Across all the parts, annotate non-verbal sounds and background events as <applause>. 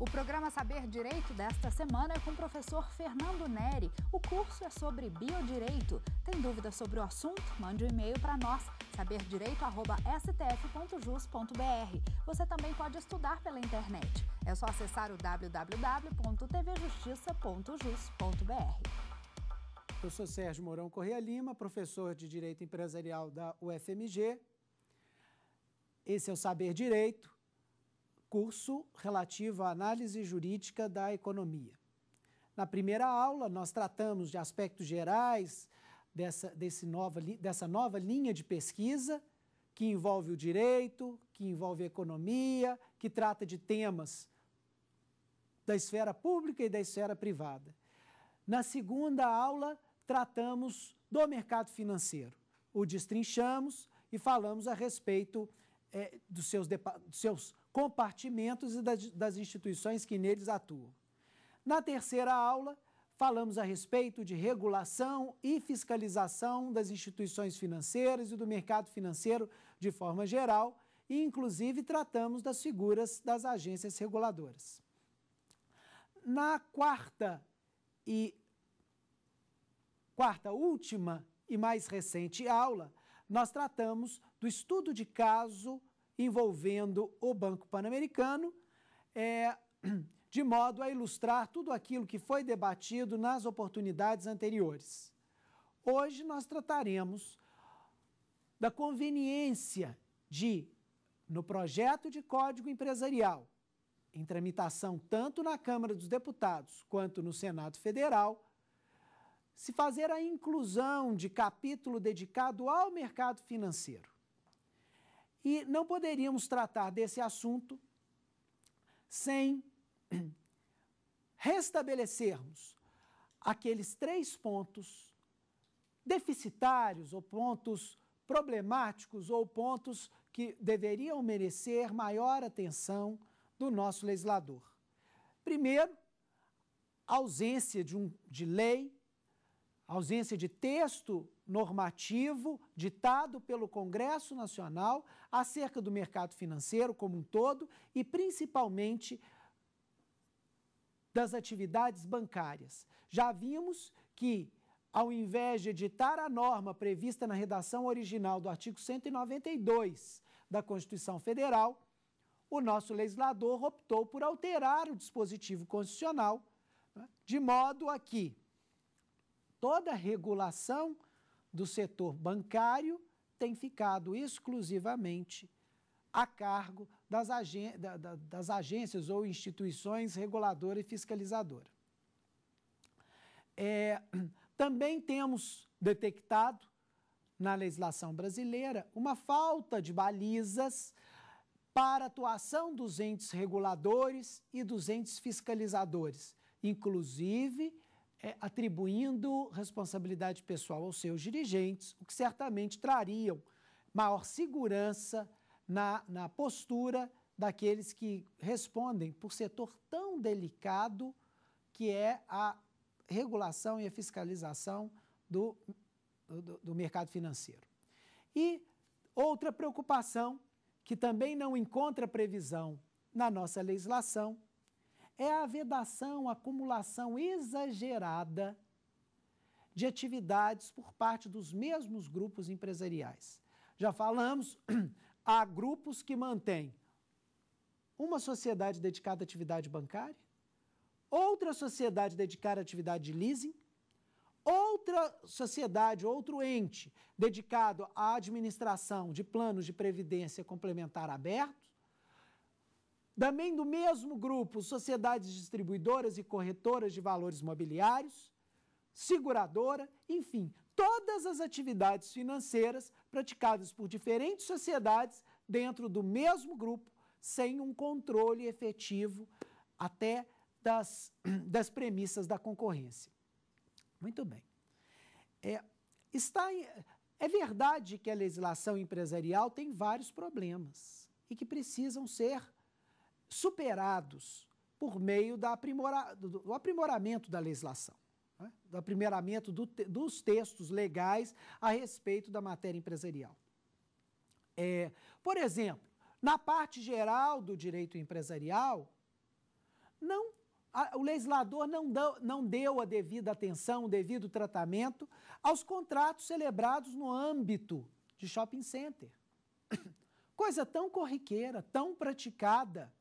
O programa Saber Direito desta semana é com o professor Fernando Neri. O curso é sobre biodireito. Tem dúvidas sobre o assunto? Mande um e-mail para nós, saberdireito.stf.jus.br. Você também pode estudar pela internet. É só acessar o www.tvjustiça.jus.br. Eu sou Sérgio Mourão Correia Lima, professor de Direito Empresarial da UFMG. Esse é o Saber Direito curso relativo à análise jurídica da economia. Na primeira aula, nós tratamos de aspectos gerais dessa, desse nova, dessa nova linha de pesquisa, que envolve o direito, que envolve a economia, que trata de temas da esfera pública e da esfera privada. Na segunda aula, tratamos do mercado financeiro, o destrinchamos e falamos a respeito é, dos, seus, dos seus compartimentos e das, das instituições que neles atuam. Na terceira aula, falamos a respeito de regulação e fiscalização das instituições financeiras e do mercado financeiro de forma geral, e inclusive tratamos das figuras das agências reguladoras. Na quarta e quarta última e mais recente aula, nós tratamos do estudo de caso envolvendo o Banco Pan-Americano, é, <clears throat> de modo a ilustrar tudo aquilo que foi debatido nas oportunidades anteriores. Hoje nós trataremos da conveniência de, no projeto de código empresarial, em tramitação tanto na Câmara dos Deputados quanto no Senado Federal, se fazer a inclusão de capítulo dedicado ao mercado financeiro. E não poderíamos tratar desse assunto sem <clears throat> restabelecermos aqueles três pontos deficitários ou pontos problemáticos ou pontos que deveriam merecer maior atenção do nosso legislador. Primeiro, ausência de, um, de lei, ausência de texto normativo ditado pelo Congresso Nacional acerca do mercado financeiro como um todo e principalmente das atividades bancárias. Já vimos que, ao invés de editar a norma prevista na redação original do artigo 192 da Constituição Federal, o nosso legislador optou por alterar o dispositivo constitucional, né, de modo a que toda regulação do setor bancário tem ficado exclusivamente a cargo das, agen da, da, das agências ou instituições reguladora e fiscalizadora. É, também temos detectado na legislação brasileira uma falta de balizas para atuação dos entes reguladores e dos entes fiscalizadores, inclusive é, atribuindo responsabilidade pessoal aos seus dirigentes, o que certamente trariam maior segurança na, na postura daqueles que respondem por setor tão delicado que é a regulação e a fiscalização do, do, do mercado financeiro. E outra preocupação que também não encontra previsão na nossa legislação é a vedação, a acumulação exagerada de atividades por parte dos mesmos grupos empresariais. Já falamos, <clears throat> há grupos que mantêm uma sociedade dedicada à atividade bancária, outra sociedade dedicada à atividade de leasing, outra sociedade, outro ente dedicado à administração de planos de previdência complementar abertos, também do mesmo grupo, sociedades distribuidoras e corretoras de valores mobiliários, seguradora, enfim, todas as atividades financeiras praticadas por diferentes sociedades dentro do mesmo grupo, sem um controle efetivo até das, <clears throat> das premissas da concorrência. Muito bem. É, está, é verdade que a legislação empresarial tem vários problemas e que precisam ser superados por meio aprimora, do aprimoramento da legislação, né? do aprimoramento do dos textos legais a respeito da matéria empresarial. É, por exemplo, na parte geral do direito empresarial, não, a, o legislador não não deu a devida atenção, o devido tratamento aos contratos celebrados no âmbito de shopping center. <coughs> Coisa tão corriqueira, tão praticada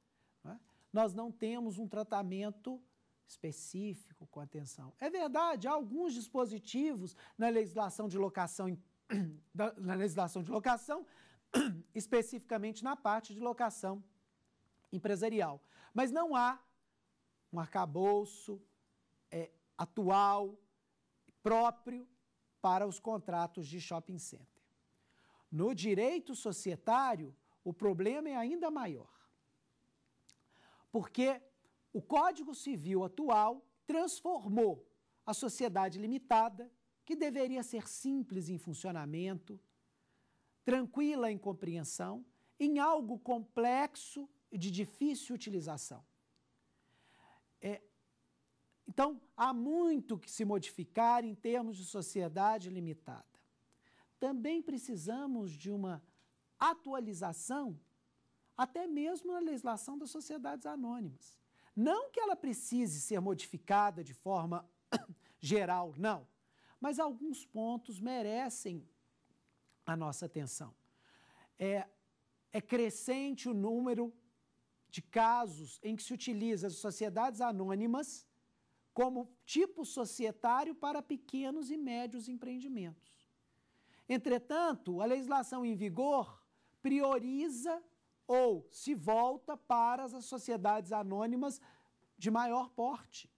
não é? Nós não temos um tratamento específico com atenção. É verdade, há alguns dispositivos na legislação de locação, <coughs> na legislação de locação, <coughs> especificamente na parte de locação empresarial. Mas não há um arcabouço é, atual próprio para os contratos de shopping center. No direito societário, o problema é ainda maior porque o Código Civil atual transformou a sociedade limitada, que deveria ser simples em funcionamento, tranquila em compreensão, em algo complexo e de difícil utilização. É, então, há muito que se modificar em termos de sociedade limitada. Também precisamos de uma atualização até mesmo na legislação das sociedades anônimas. Não que ela precise ser modificada de forma <coughs> geral, não, mas alguns pontos merecem a nossa atenção. É, é crescente o número de casos em que se utiliza as sociedades anônimas como tipo societário para pequenos e médios empreendimentos. Entretanto, a legislação em vigor prioriza ou se volta para as sociedades anônimas de maior porte,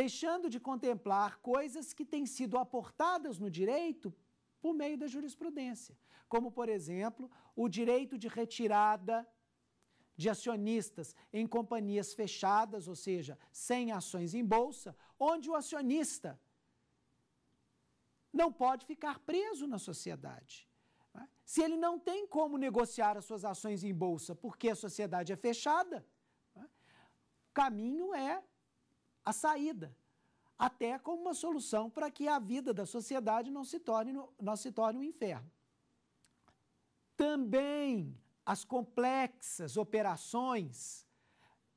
deixando de contemplar coisas que têm sido aportadas no direito por meio da jurisprudência, como, por exemplo, o direito de retirada de acionistas em companhias fechadas, ou seja, sem ações em bolsa, onde o acionista não pode ficar preso na sociedade se ele não tem como negociar as suas ações em bolsa porque a sociedade é fechada, o né, caminho é a saída, até como uma solução para que a vida da sociedade não se torne, não se torne um inferno. Também as complexas operações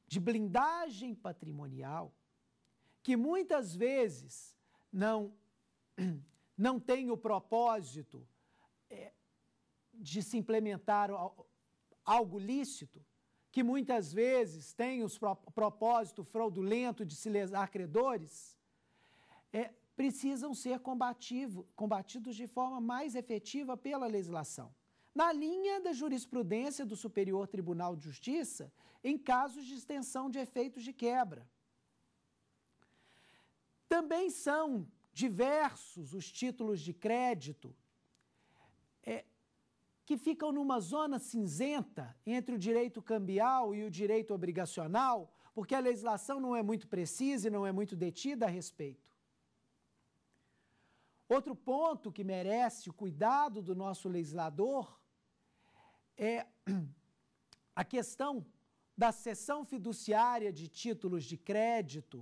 de blindagem patrimonial, que muitas vezes não, <clears throat> não tem o propósito é, de se implementar algo lícito, que muitas vezes tem o propósito fraudulento de se lesar credores, é, precisam ser combativo, combatidos de forma mais efetiva pela legislação. Na linha da jurisprudência do Superior Tribunal de Justiça, em casos de extensão de efeitos de quebra. Também são diversos os títulos de crédito é, que ficam numa zona cinzenta entre o direito cambial e o direito obrigacional, porque a legislação não é muito precisa e não é muito detida a respeito. Outro ponto que merece o cuidado do nosso legislador é <clears throat> a questão da cessão fiduciária de títulos de crédito,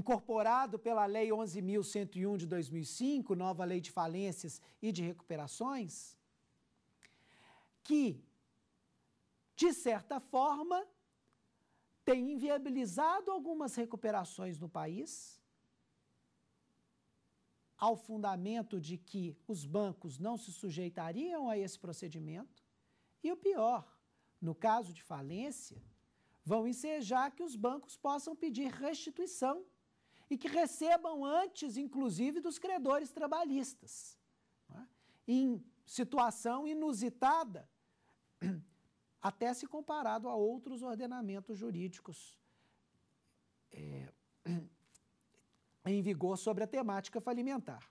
incorporado pela Lei 11.101 de 2005, nova Lei de Falências e de Recuperações que, de certa forma, tem inviabilizado algumas recuperações no país, ao fundamento de que os bancos não se sujeitariam a esse procedimento, e o pior, no caso de falência, vão ensejar que os bancos possam pedir restituição e que recebam antes, inclusive, dos credores trabalhistas. É? Em situação inusitada, <clears throat> até se comparado a outros ordenamentos jurídicos é, <clears throat> em vigor sobre a temática falimentar.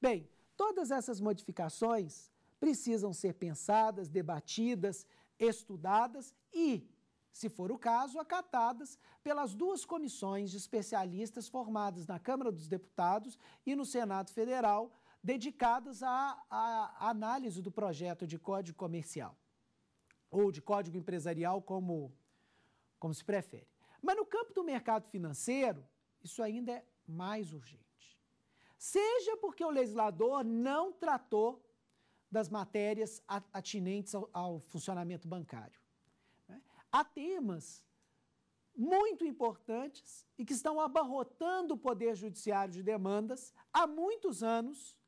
Bem, todas essas modificações precisam ser pensadas, debatidas, estudadas e, se for o caso, acatadas pelas duas comissões de especialistas formadas na Câmara dos Deputados e no Senado Federal, dedicadas à, à análise do projeto de Código Comercial ou de código empresarial, como, como se prefere. Mas no campo do mercado financeiro, isso ainda é mais urgente. Seja porque o legislador não tratou das matérias atinentes ao, ao funcionamento bancário. Né? Há temas muito importantes e que estão abarrotando o Poder Judiciário de demandas há muitos anos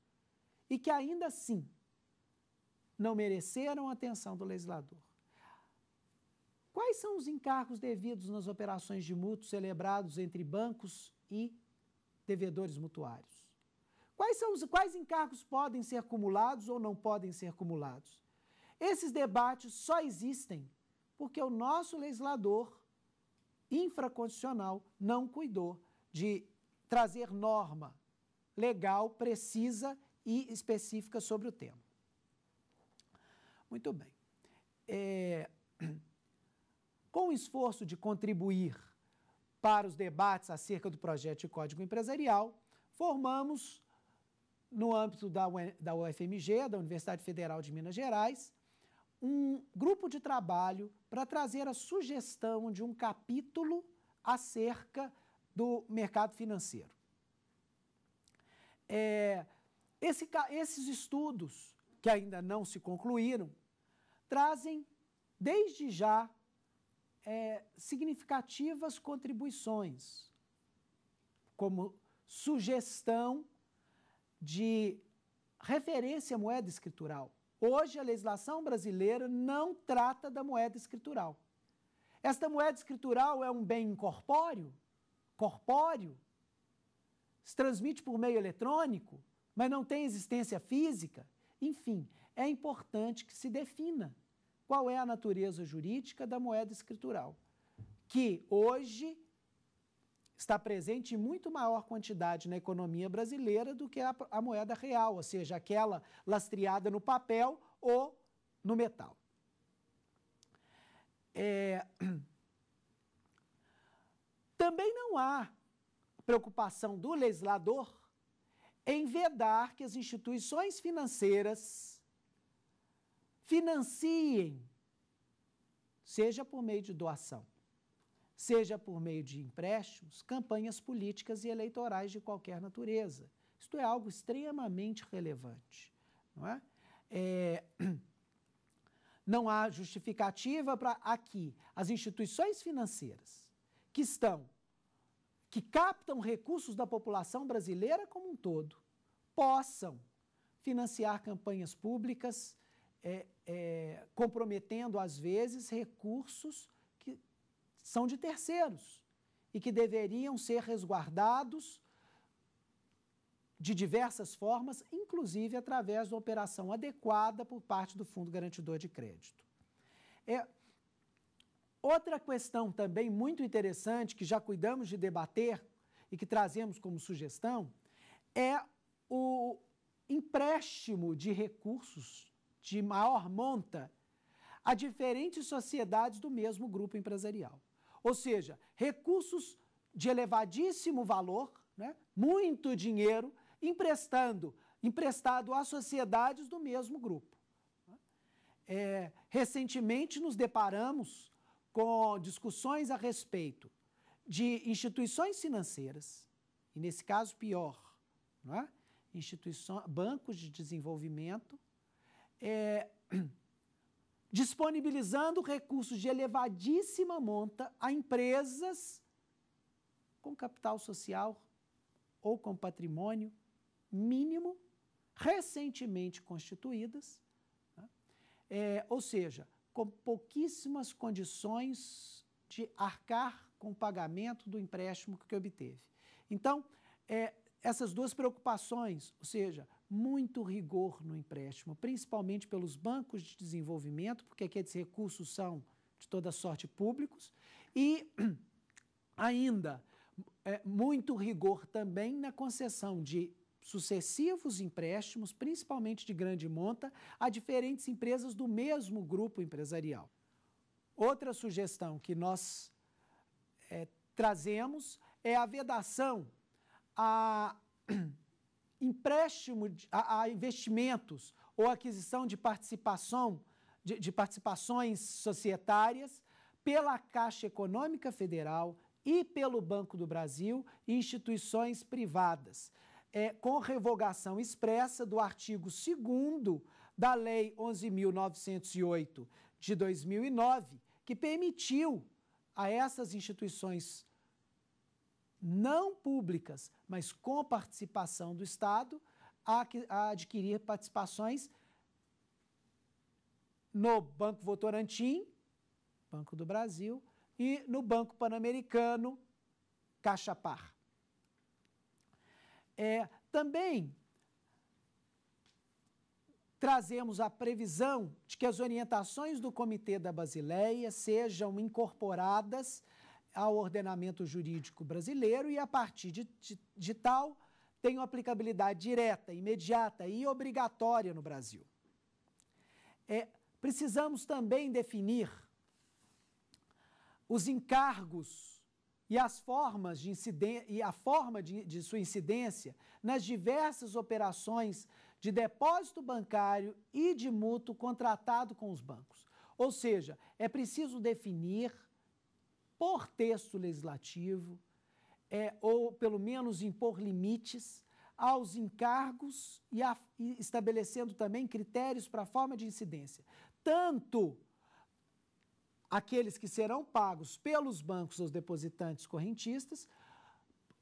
e que ainda assim não mereceram a atenção do legislador. Quais são os encargos devidos nas operações de mútuo celebrados entre bancos e devedores mutuários? Quais, são os, quais encargos podem ser acumulados ou não podem ser acumulados? Esses debates só existem porque o nosso legislador infracondicional não cuidou de trazer norma legal, precisa e específica sobre o tema. Muito bem. É com o esforço de contribuir para os debates acerca do projeto de código empresarial, formamos, no âmbito da UFMG, da Universidade Federal de Minas Gerais, um grupo de trabalho para trazer a sugestão de um capítulo acerca do mercado financeiro. É, esse, esses estudos, que ainda não se concluíram, trazem desde já é, significativas contribuições, como sugestão de referência à moeda escritural. Hoje, a legislação brasileira não trata da moeda escritural. Esta moeda escritural é um bem incorpóreo, corpóreo, se transmite por meio eletrônico, mas não tem existência física. Enfim, é importante que se defina qual é a natureza jurídica da moeda escritural? Que hoje está presente em muito maior quantidade na economia brasileira do que a, a moeda real, ou seja, aquela lastreada no papel ou no metal. É... <clears throat> Também não há preocupação do legislador em vedar que as instituições financeiras financiem, seja por meio de doação, seja por meio de empréstimos, campanhas políticas e eleitorais de qualquer natureza. Isto é algo extremamente relevante. Não, é? É, <clears throat> não há justificativa para aqui as instituições financeiras que estão, que captam recursos da população brasileira como um todo, possam financiar campanhas públicas é, é, comprometendo, às vezes, recursos que são de terceiros e que deveriam ser resguardados de diversas formas, inclusive através da operação adequada por parte do Fundo Garantidor de Crédito. É, Outra questão também muito interessante que já cuidamos de debater e que trazemos como sugestão é o empréstimo de recursos de maior monta a diferentes sociedades do mesmo grupo empresarial. Ou seja, recursos de elevadíssimo valor, né, muito dinheiro, emprestando, emprestado a sociedades do mesmo grupo. É, recentemente nos deparamos com discussões a respeito de instituições financeiras, e nesse caso pior, é? bancos de desenvolvimento, é, <clears throat> disponibilizando recursos de elevadíssima monta a empresas com capital social ou com patrimônio mínimo, recentemente constituídas, né? é, ou seja, com pouquíssimas condições de arcar com o pagamento do empréstimo que obteve. Então, é, essas duas preocupações, ou seja, muito rigor no empréstimo, principalmente pelos bancos de desenvolvimento, porque aqueles recursos são de toda sorte públicos, e <clears throat> ainda é, muito rigor também na concessão de sucessivos empréstimos, principalmente de grande monta, a diferentes empresas do mesmo grupo empresarial. Outra sugestão que nós é, trazemos é a vedação a <clears throat> empréstimo a, a investimentos ou aquisição de participação de, de participações societárias pela Caixa Econômica Federal e pelo Banco do Brasil e instituições privadas. É, com revogação expressa do artigo 2 da Lei 11.908 de 2009, que permitiu a essas instituições não públicas, mas com participação do Estado, a, adquirir participações no Banco Votorantim, Banco do Brasil, e no Banco Pan-Americano, Caixa Par. É, também trazemos a previsão de que as orientações do Comitê da Basileia sejam incorporadas ao ordenamento jurídico brasileiro e, a partir de, de, de tal, tem aplicabilidade direta, imediata e obrigatória no Brasil. É, precisamos também definir os encargos e as formas de incidência e a forma de, de sua incidência nas diversas operações de depósito bancário e de mútuo contratado com os bancos. Ou seja, é preciso definir por texto legislativo, é, ou pelo menos impor limites aos encargos e, a, e estabelecendo também critérios para a forma de incidência. Tanto aqueles que serão pagos pelos bancos aos depositantes correntistas,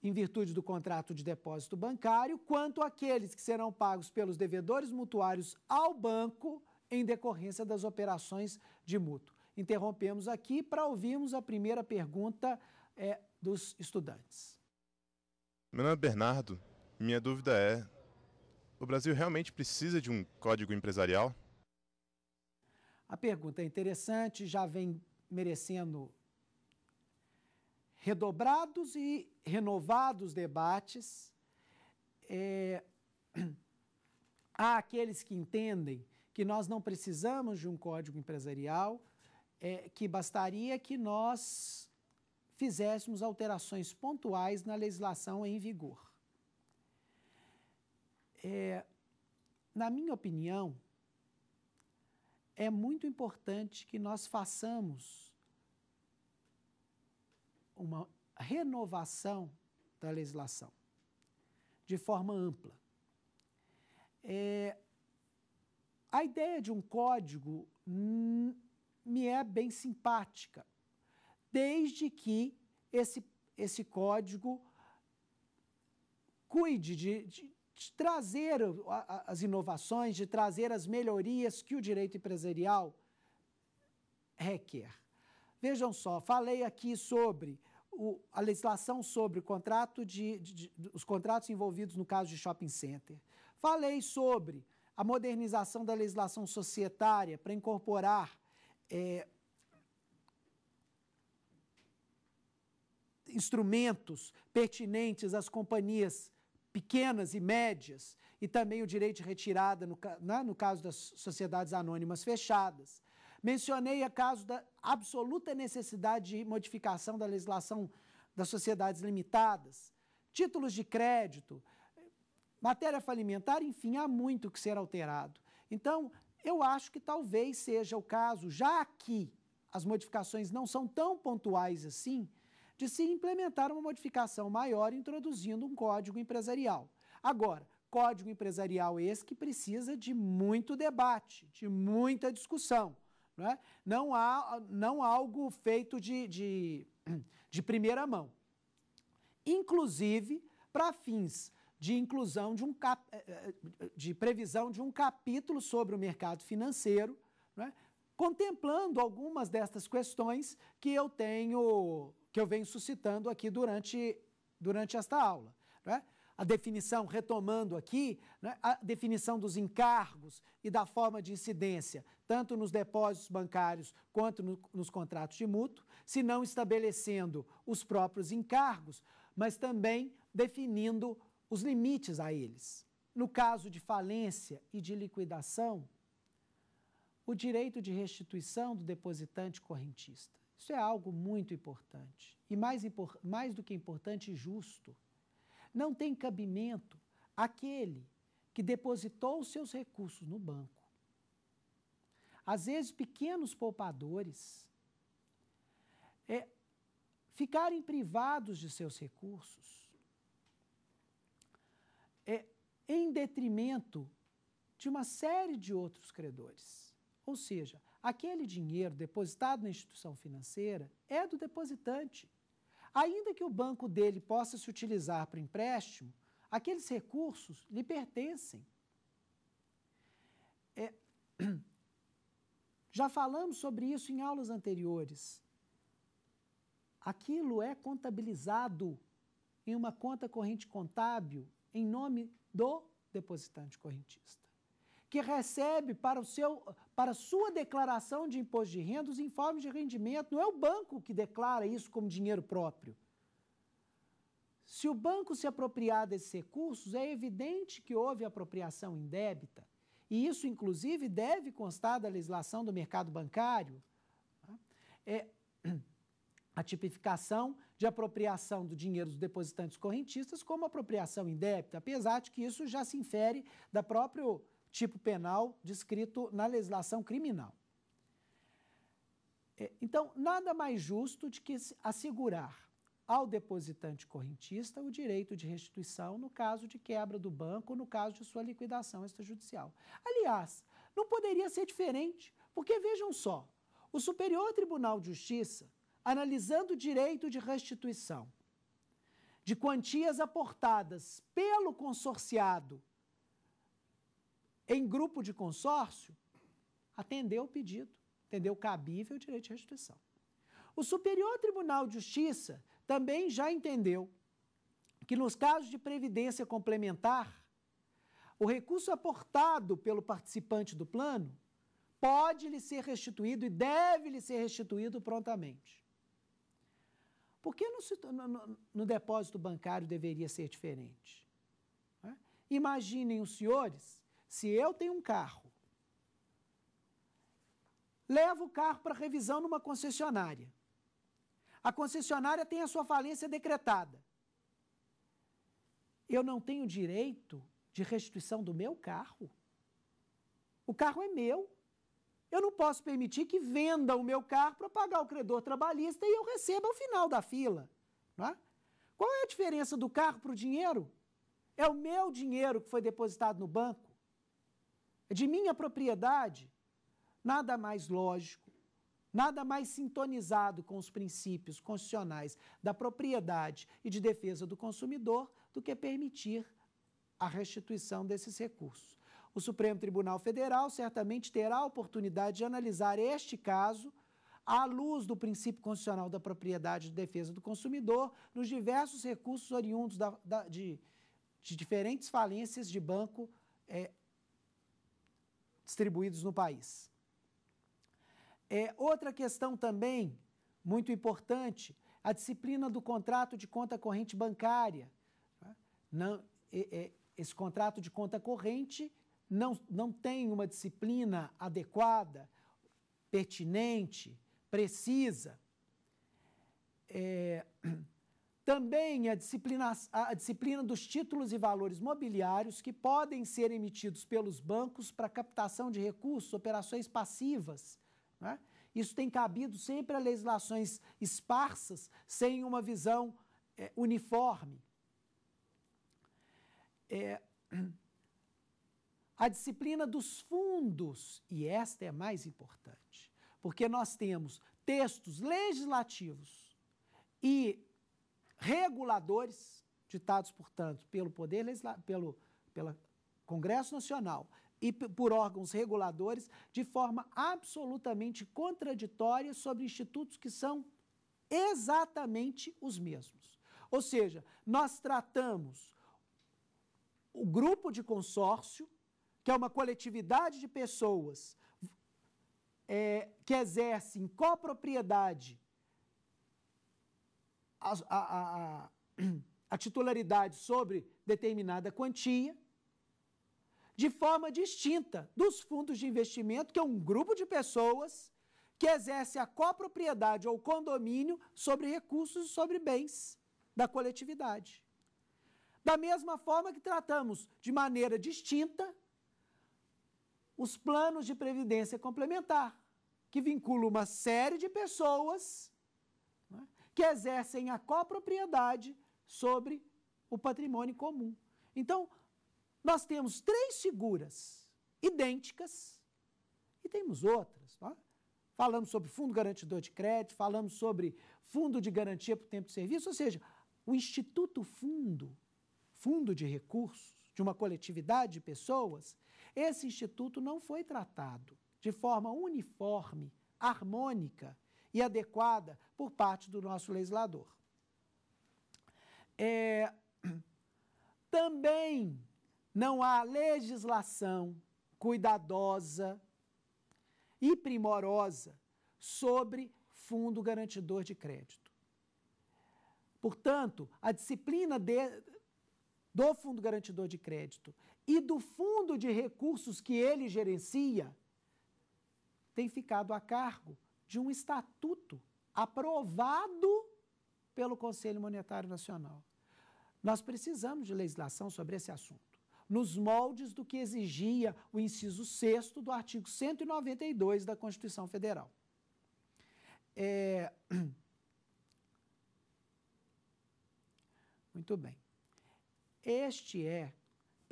em virtude do contrato de depósito bancário, quanto aqueles que serão pagos pelos devedores mutuários ao banco em decorrência das operações de mútuo. Interrompemos aqui para ouvirmos a primeira pergunta é, dos estudantes. Meu nome é Bernardo. Minha dúvida é: o Brasil realmente precisa de um código empresarial? A pergunta é interessante, já vem merecendo redobrados e renovados debates. É, <clears throat> há aqueles que entendem que nós não precisamos de um código empresarial, é, que bastaria que nós fizéssemos alterações pontuais na legislação em vigor. É, na minha opinião, é muito importante que nós façamos uma renovação da legislação de forma ampla. É, a ideia de um código me é bem simpática, desde que esse, esse código cuide de, de, de trazer as inovações, de trazer as melhorias que o direito empresarial requer. Vejam só, falei aqui sobre o, a legislação sobre contrato de, de, de, os contratos envolvidos no caso de shopping center. Falei sobre a modernização da legislação societária para incorporar é, instrumentos pertinentes às companhias pequenas e médias, e também o direito de retirada no, né, no caso das sociedades anônimas fechadas. Mencionei o caso da absoluta necessidade de modificação da legislação das sociedades limitadas, títulos de crédito, matéria falimentar, enfim, há muito que ser alterado. Então, eu acho que talvez seja o caso, já aqui as modificações não são tão pontuais assim, de se implementar uma modificação maior introduzindo um código empresarial. Agora, código empresarial esse que precisa de muito debate, de muita discussão. Não, é? não, há, não algo feito de, de, de primeira mão. Inclusive, para fins de inclusão de um cap, eh, eh, de previsão de um capítulo sobre o mercado financeiro, né, contemplando algumas destas questões que eu tenho, que eu venho suscitando aqui durante, durante esta aula. Né? A definição, retomando aqui, né, a definição dos encargos e da forma de incidência, tanto nos depósitos bancários quanto no, nos contratos de mútuo, se não estabelecendo os próprios encargos, mas também definindo os limites a eles. No caso de falência e de liquidação, o direito de restituição do depositante correntista. Isso é algo muito importante e mais, mais do que importante, justo. Não tem cabimento aquele que depositou os seus recursos no banco. Às vezes, pequenos poupadores é, ficarem privados de seus recursos é em detrimento de uma série de outros credores. Ou seja, aquele dinheiro depositado na instituição financeira é do depositante. Ainda que o banco dele possa se utilizar para empréstimo, aqueles recursos lhe pertencem. É, <clears throat> já falamos sobre isso em aulas anteriores. Aquilo é contabilizado em uma conta corrente contábil em nome do depositante correntista, que recebe para, o seu, para sua declaração de imposto de renda os informes de rendimento. Não é o banco que declara isso como dinheiro próprio. Se o banco se apropriar desses recursos, é evidente que houve apropriação indébita. E isso, inclusive, deve constar da legislação do mercado bancário. Tá? É, a tipificação de apropriação do dinheiro dos depositantes correntistas como apropriação indébita, apesar de que isso já se infere da próprio tipo penal descrito na legislação criminal. É, então, nada mais justo de que assegurar ao depositante correntista o direito de restituição no caso de quebra do banco ou no caso de sua liquidação extrajudicial. Aliás, não poderia ser diferente, porque vejam só, o Superior Tribunal de Justiça analisando o direito de restituição de quantias aportadas pelo consorciado em grupo de consórcio, atendeu o pedido, entendeu cabível o direito de restituição. O Superior Tribunal de Justiça também já entendeu que, nos casos de previdência complementar, o recurso aportado pelo participante do plano pode lhe ser restituído e deve lhe ser restituído prontamente. Por que no, no, no depósito bancário deveria ser diferente? É? Imaginem os senhores, se eu tenho um carro, levo o carro para revisão numa concessionária. A concessionária tem a sua falência decretada. Eu não tenho direito de restituição do meu carro. O carro é meu. Eu não posso permitir que venda o meu carro para pagar o credor trabalhista e eu receba o final da fila. Não é? Qual é a diferença do carro para o dinheiro? É o meu dinheiro que foi depositado no banco. É de minha propriedade. Nada mais lógico, nada mais sintonizado com os princípios constitucionais da propriedade e de defesa do consumidor do que permitir a restituição desses recursos. O Supremo Tribunal Federal certamente terá a oportunidade de analisar este caso à luz do princípio constitucional da propriedade de defesa do consumidor nos diversos recursos oriundos da, da, de, de, diferentes falências de banco é, distribuídos no país. É, outra questão também muito importante, a disciplina do contrato de conta corrente bancária. Não, é, é esse contrato de conta corrente não, não tem uma disciplina adequada, pertinente, precisa. É, também a disciplina, a disciplina dos títulos e valores mobiliários que podem ser emitidos pelos bancos para captação de recursos, operações passivas. Né? Isso tem cabido sempre a legislações esparsas, sem uma visão é, uniforme. É, a disciplina dos fundos, e esta é mais importante, porque nós temos textos legislativos e reguladores, ditados, portanto, pelo Poder pelo, pelo Congresso Nacional e por órgãos reguladores, de forma absolutamente contraditória sobre institutos que são exatamente os mesmos. Ou seja, nós tratamos o grupo de consórcio que é uma coletividade de pessoas é, que exercem copropriedade a, a, a, a titularidade sobre determinada quantia, de forma distinta dos fundos de investimento, que é um grupo de pessoas que exerce a copropriedade ou condomínio sobre recursos e sobre bens da coletividade. Da mesma forma que tratamos de maneira distinta os planos de previdência complementar, que vincula uma série de pessoas né, que exercem a copropriedade sobre o patrimônio comum. Então, nós temos três figuras idênticas e temos outras. É? Falamos sobre fundo garantidor de crédito, falamos sobre fundo de garantia por tempo de serviço, ou seja, o Instituto Fundo, fundo de recursos de uma coletividade de pessoas, esse instituto não foi tratado de forma uniforme, harmônica e adequada por parte do nosso legislador. É, <clears throat> também não há legislação cuidadosa e primorosa sobre fundo garantidor de crédito. Portanto, a disciplina de, do fundo garantidor de crédito e do fundo de recursos que ele gerencia tem ficado a cargo de um estatuto aprovado pelo Conselho Monetário Nacional. Nós precisamos de legislação sobre esse assunto, nos moldes do que exigia o inciso 6 do artigo 192 da Constituição Federal. É... <clears throat> Muito bem. Este é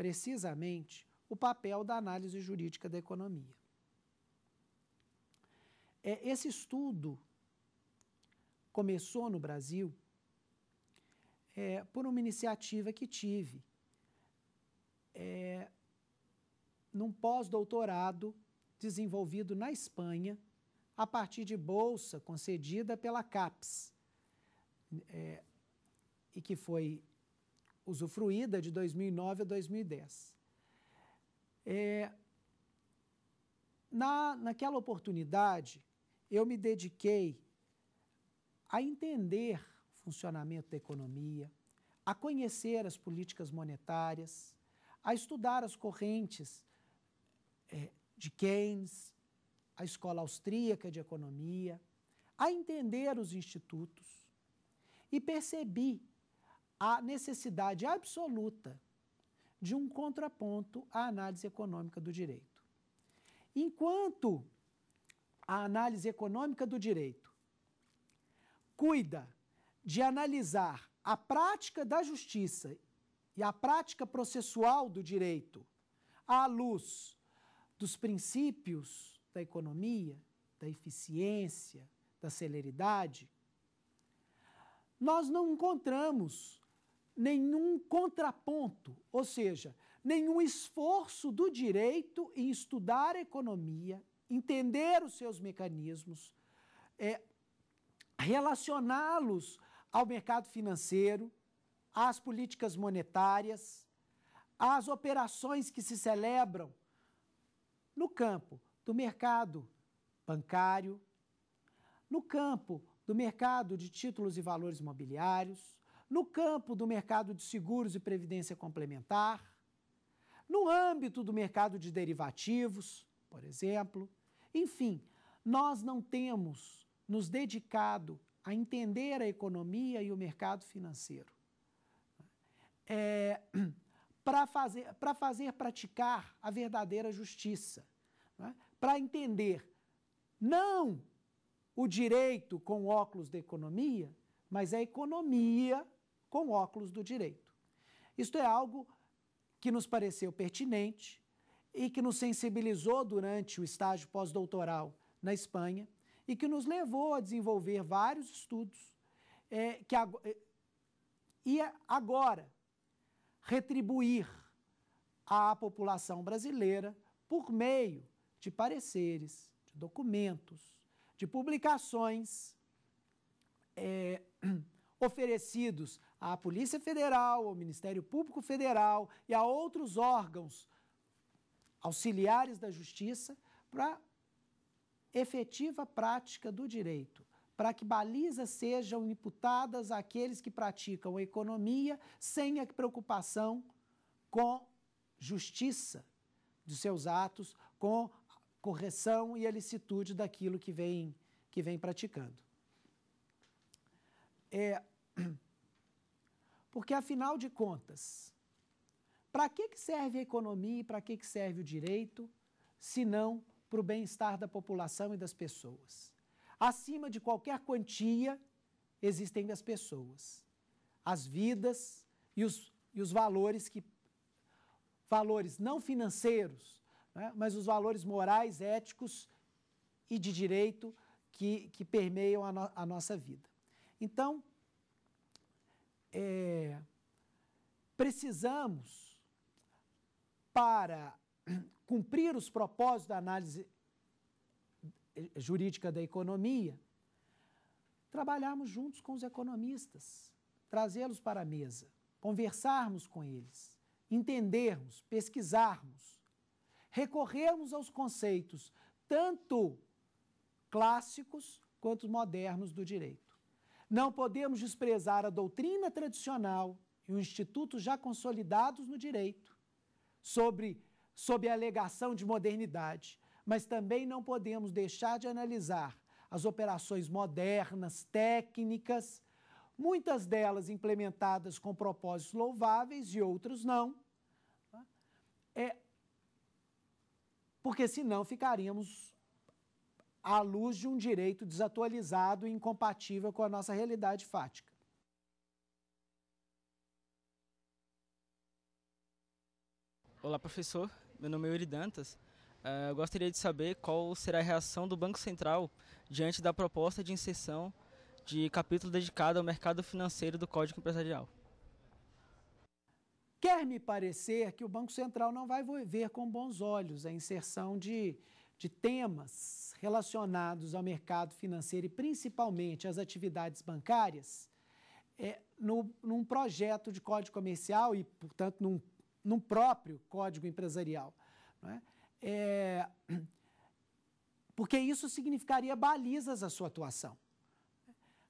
precisamente, o papel da análise jurídica da economia. É, esse estudo começou no Brasil é, por uma iniciativa que tive é, num pós-doutorado desenvolvido na Espanha a partir de bolsa concedida pela CAPES é, e que foi usufruída de 2009 a 2010. É, na, naquela oportunidade, eu me dediquei a entender o funcionamento da economia, a conhecer as políticas monetárias, a estudar as correntes é, de Keynes, a escola austríaca de economia, a entender os institutos e percebi a necessidade absoluta de um contraponto à análise econômica do direito. Enquanto a análise econômica do direito cuida de analisar a prática da justiça e a prática processual do direito à luz dos princípios da economia, da eficiência, da celeridade, nós não encontramos nenhum contraponto, ou seja, nenhum esforço do direito em estudar a economia, entender os seus mecanismos, é, relacioná-los ao mercado financeiro, às políticas monetárias, às operações que se celebram no campo do mercado bancário, no campo do mercado de títulos e valores imobiliários, no campo do mercado de seguros e previdência complementar, no âmbito do mercado de derivativos, por exemplo. Enfim, nós não temos nos dedicado a entender a economia e o mercado financeiro. É, <clears throat> para fazer, pra fazer praticar a verdadeira justiça, né? para entender não o direito com óculos da economia, mas a economia com óculos do direito. Isto é algo que nos pareceu pertinente e que nos sensibilizou durante o estágio pós-doutoral na Espanha e que nos levou a desenvolver vários estudos é, que é, e agora retribuir à população brasileira por meio de pareceres, de documentos, de publicações é, <clears throat> oferecidos à Polícia Federal, ao Ministério Público Federal e a outros órgãos auxiliares da Justiça para efetiva prática do direito, para que balizas sejam imputadas àqueles que praticam a economia sem a preocupação com justiça de seus atos, com correção e a licitude daquilo que vem, que vem praticando. É... <clears throat> Porque, afinal de contas, para que, serve a economia e para que, que serve o direito, se não para o bem-estar da população e das pessoas? Acima de qualquer quantia, existem as pessoas, as vidas e os, e os valores que valores não financeiros, né, mas os valores morais, éticos e de direito que, que permeiam a, no, a nossa vida. Então, é, precisamos, para cumprir os propósitos da análise eh, jurídica da economia, trabalharmos juntos com os economistas, trazê-los para a mesa, conversarmos com eles, entendermos, pesquisarmos, recorrermos aos conceitos, tanto clássicos quanto modernos do direito. Não podemos desprezar a doutrina tradicional e os institutos já consolidados no direito sobre, sob a alegação de modernidade, mas também não podemos deixar de analisar as operações modernas, técnicas, muitas delas implementadas com propósitos louváveis e outros não. É, porque senão ficaríamos à luz de um direito desatualizado e incompatível com a nossa realidade fática. Olá, professor. Meu nome é Yuri Dantas. Ah, eu gostaria de saber qual será a reação do Banco Central diante da proposta de inserção de capítulo dedicado ao mercado financeiro do Código Empresarial. Quer me parecer que o Banco Central não vai ver com bons olhos a inserção de de temas relacionados ao mercado financeiro e principalmente às atividades bancárias é, no, num projeto de código comercial e, portanto, num, num próprio código empresarial. É? É, porque isso significaria balizas à sua atuação.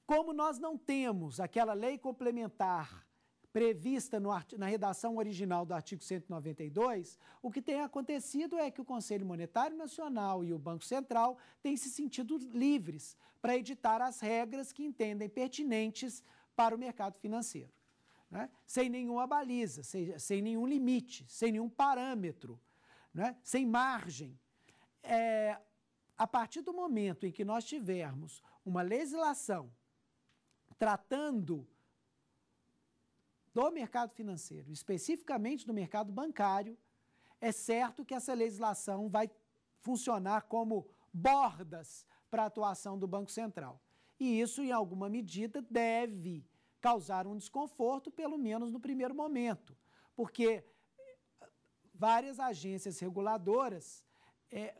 Como nós não temos aquela lei complementar prevista no, na redação original do artigo 192, o que tem acontecido é que o Conselho Monetário Nacional e o Banco Central têm se sentido livres para editar as regras que entendem pertinentes para o mercado financeiro. Né? Sem nenhuma baliza, sem, sem, nenhum limite, sem nenhum parâmetro, né? sem margem. É, a partir do momento em que nós tivermos uma legislação tratando do mercado financeiro, especificamente do mercado bancário, é certo que essa legislação vai funcionar como bordas para a atuação do Banco Central. E isso, em alguma medida, deve causar um desconforto, pelo menos no primeiro momento, porque eh, várias agências reguladoras é,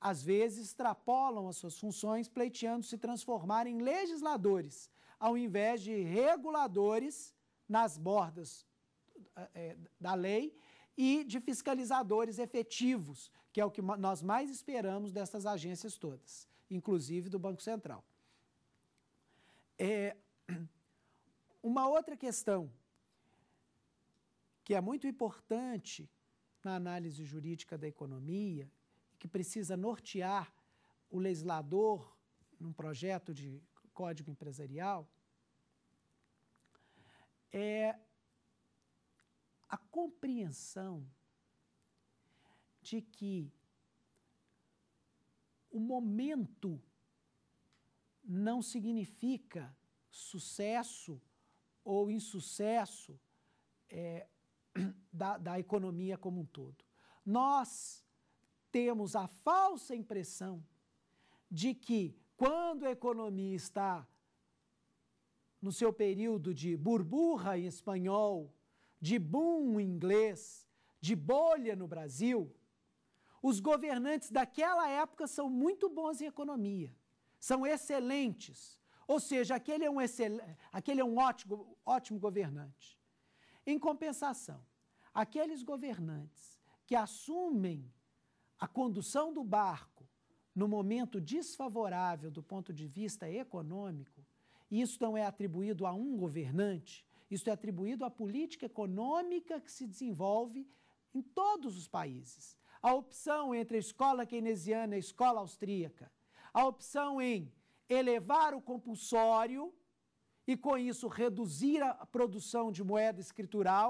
às vezes extrapolam as suas funções, pleiteando se transformar em legisladores ao invés de reguladores nas bordas é, da lei e de fiscalizadores efetivos, que é o que nós mais esperamos dessas agências todas, inclusive do Banco Central. É, uma outra questão que é muito importante na análise jurídica da economia, que precisa nortear o legislador num projeto de Código Empresarial é a compreensão de que o momento não significa sucesso ou insucesso é, <clears throat> da, da economia como um todo. Nós temos a falsa impressão de que quando a economia está no seu período de burburra em espanhol, de boom em inglês, de bolha no Brasil, os governantes daquela época são muito bons em economia, são excelentes. Ou seja, aquele é um, excel... aquele é um ótimo, ótimo governante. Em compensação, aqueles governantes que assumem a condução do barco, no momento desfavorável do ponto de vista econômico, isso não é atribuído a um governante, isso é atribuído à política econômica que se desenvolve em todos os países. A opção entre a escola keynesiana e a escola austríaca, a opção em elevar o compulsório e, com isso, reduzir a produção de moeda escritural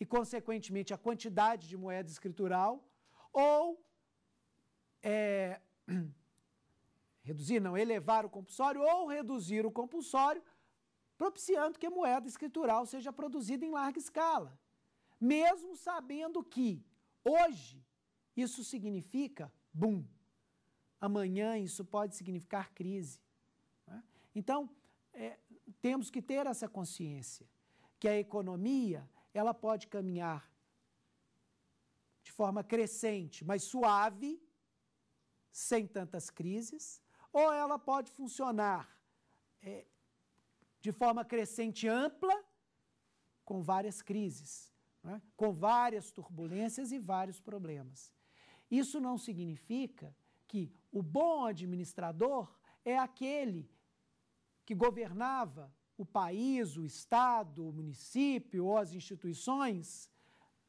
e, consequentemente, a quantidade de moeda escritural, ou é, <clears throat> reduzir, não, elevar o compulsório ou reduzir o compulsório, propiciando que a moeda escritural seja produzida em larga escala. Mesmo sabendo que hoje isso significa boom, amanhã isso pode significar crise. Né? Então, é, temos que ter essa consciência que a economia ela pode caminhar de forma crescente, mas suave, sem tantas crises, ou ela pode funcionar é, de forma crescente ampla, com várias crises, né? com várias turbulências e vários problemas. Isso não significa que o bom administrador é aquele que governava o país, o estado, o município ou as instituições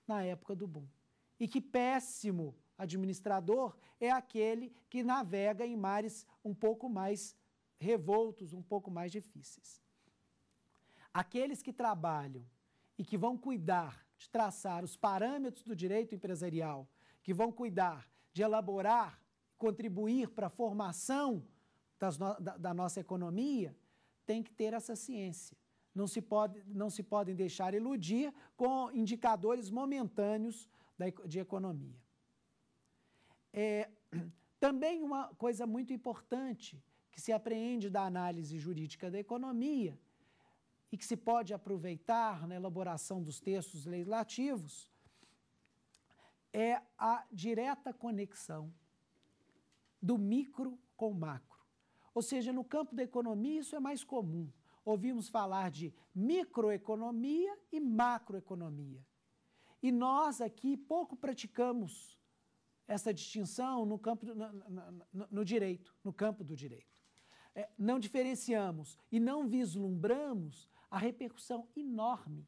na época do boom. E que péssimo administrador é aquele que navega em mares um pouco mais revoltos, um pouco mais difíceis. Aqueles que trabalham e que vão cuidar de traçar os parâmetros do direito empresarial, que vão cuidar de elaborar, contribuir para a formação no, da, da nossa economia, tem que ter essa ciência. Não se, pode, não se podem deixar iludir com indicadores momentâneos da, de economia. É, <clears throat> também uma coisa muito importante que se apreende da análise jurídica da economia e que se pode aproveitar na elaboração dos textos legislativos é a direta conexão do micro com o macro. Ou seja, no campo da economia isso é mais comum. Ouvimos falar de microeconomia e macroeconomia. E nós aqui pouco praticamos essa distinção no campo do, no, no, no, direito, no campo do direito. É, não diferenciamos e não vislumbramos a repercussão enorme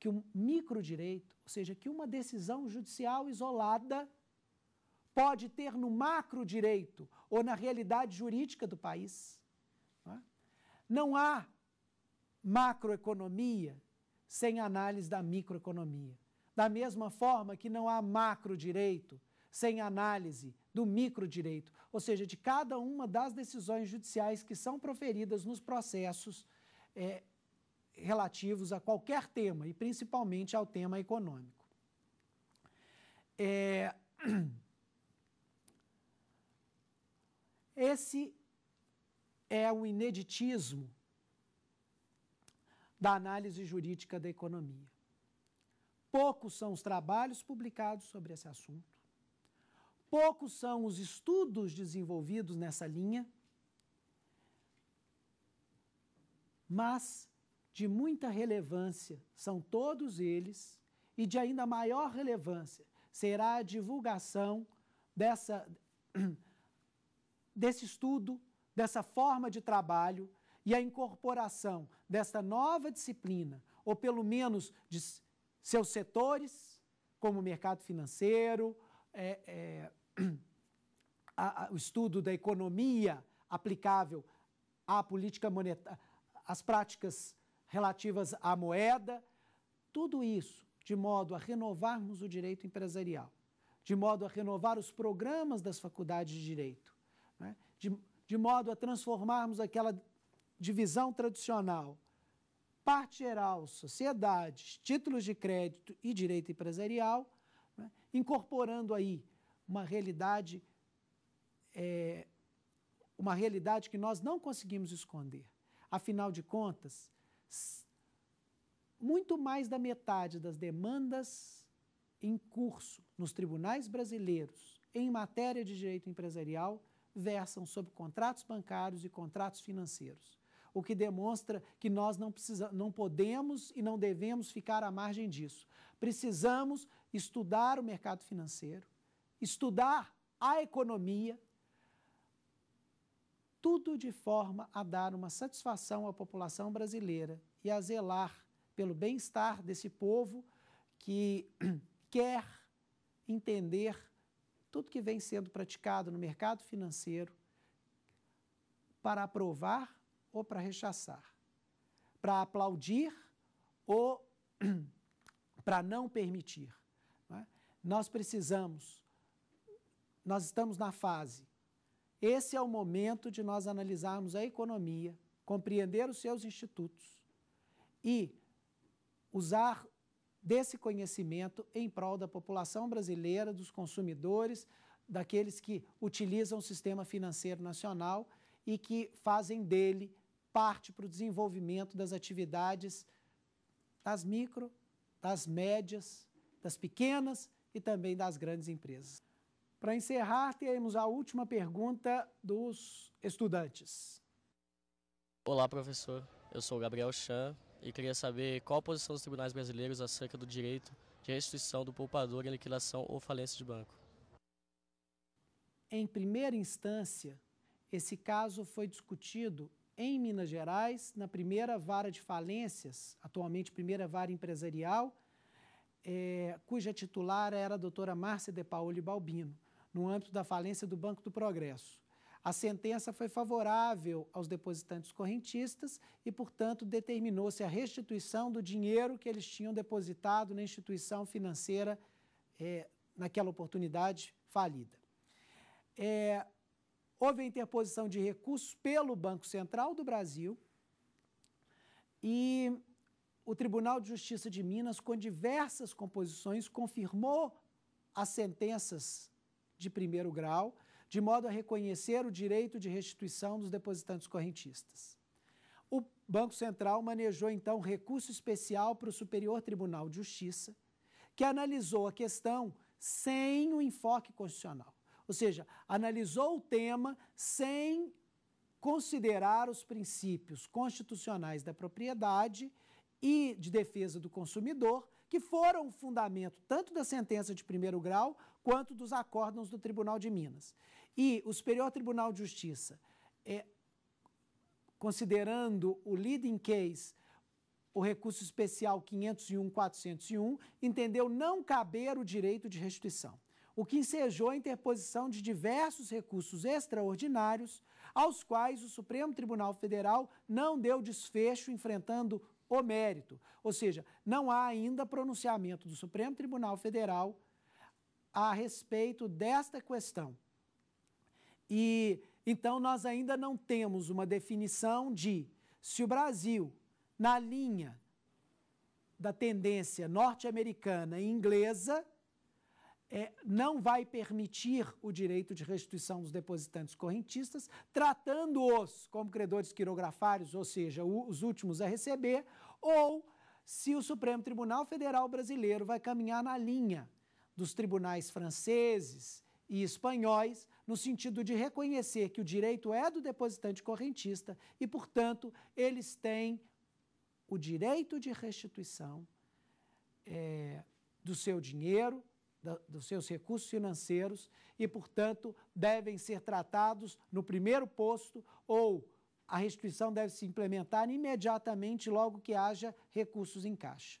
que o microdireito, ou seja, que uma decisão judicial isolada pode ter no macro direito ou na realidade jurídica do país. É? Não, há macroeconomia sem análise da microeconomia. Da mesma forma que não há macro direito sem análise do microdireito, ou seja, de cada uma das decisões judiciais que são proferidas nos processos é, relativos a qualquer tema, e principalmente ao tema econômico. É... <clears throat> Esse é o ineditismo da análise jurídica da economia. Poucos são os trabalhos publicados sobre esse assunto. Poucos são os estudos desenvolvidos nessa linha, mas de muita relevância são todos eles, e de ainda maior relevância será a divulgação dessa, <clears throat> desse estudo, dessa forma de trabalho e a incorporação desta nova disciplina, ou pelo menos de seus setores, como o mercado financeiro, é, é, a, a, o estudo da economia aplicável à política monetária, às práticas relativas à moeda, tudo isso de modo a renovarmos o direito empresarial, de modo a renovar os programas das faculdades de direito, né? de, de modo a transformarmos aquela divisão tradicional, parte geral, sociedades, títulos de crédito e direito empresarial, né? incorporando aí uma realidade, é, uma realidade que nós não conseguimos esconder. Afinal de contas, muito mais da metade das demandas em curso nos tribunais brasileiros em matéria de direito empresarial versam sobre contratos bancários e contratos financeiros, o que demonstra que nós não, precisa, não podemos e não devemos ficar à margem disso. Precisamos estudar o mercado financeiro, estudar a economia, tudo de forma a dar uma satisfação à população brasileira e a zelar pelo bem-estar desse povo que <clears throat> quer entender tudo que vem sendo praticado no mercado financeiro para aprovar ou para rechaçar, para aplaudir ou <clears throat> para não permitir. Não é? Nós precisamos nós estamos na fase. Esse é o momento de nós analisarmos a economia, compreender os seus institutos e usar desse conhecimento em prol da população brasileira, dos consumidores, daqueles que utilizam o sistema financeiro nacional e que fazem dele parte para o desenvolvimento das atividades das micro, das médias, das pequenas e também das grandes empresas. Para encerrar, temos a última pergunta dos estudantes. Olá, professor. Eu sou o Gabriel Chan e queria saber qual a posição dos tribunais brasileiros acerca do direito de restituição do poupador em liquidação ou falência de banco. Em primeira instância, esse caso foi discutido em Minas Gerais, na primeira vara de falências, atualmente primeira vara empresarial, é, cuja titular era a doutora Márcia De Paoli Balbino no âmbito da falência do Banco do Progresso. A sentença foi favorável aos depositantes correntistas e, portanto, determinou-se a restituição do dinheiro que eles tinham depositado na instituição financeira é, naquela oportunidade falida. É, houve a interposição de recursos pelo Banco Central do Brasil e o Tribunal de Justiça de Minas, com diversas composições, confirmou as sentenças de primeiro grau, de modo a reconhecer o direito de restituição dos depositantes correntistas. O Banco Central manejou então recurso especial para o Superior Tribunal de Justiça, que analisou a questão sem o enfoque constitucional. Ou seja, analisou o tema sem considerar os princípios constitucionais da propriedade e de defesa do consumidor, que foram o fundamento tanto da sentença de primeiro grau quanto dos acórdãos do Tribunal de Minas. E o Superior Tribunal de Justiça, é, considerando o leading case, o recurso especial 501-401, entendeu não caber o direito de restituição, o que ensejou a interposição de diversos recursos extraordinários, aos quais o Supremo Tribunal Federal não deu desfecho, enfrentando o mérito. Ou seja, não há ainda pronunciamento do Supremo Tribunal Federal a respeito desta questão. E então nós ainda não temos uma definição de se o Brasil, na linha da tendência norte-americana e inglesa, é, não vai permitir o direito de restituição dos depositantes correntistas, tratando-os como credores quirografários, ou seja, os últimos a receber, ou se o Supremo Tribunal Federal Brasileiro vai caminhar na linha dos tribunais franceses e espanhóis, no sentido de reconhecer que o direito é do depositante correntista e, portanto, eles têm o direito de restituição é, do seu dinheiro, da, dos seus recursos financeiros e, portanto, devem ser tratados no primeiro posto ou a restituição deve se implementar imediatamente logo que haja recursos em caixa.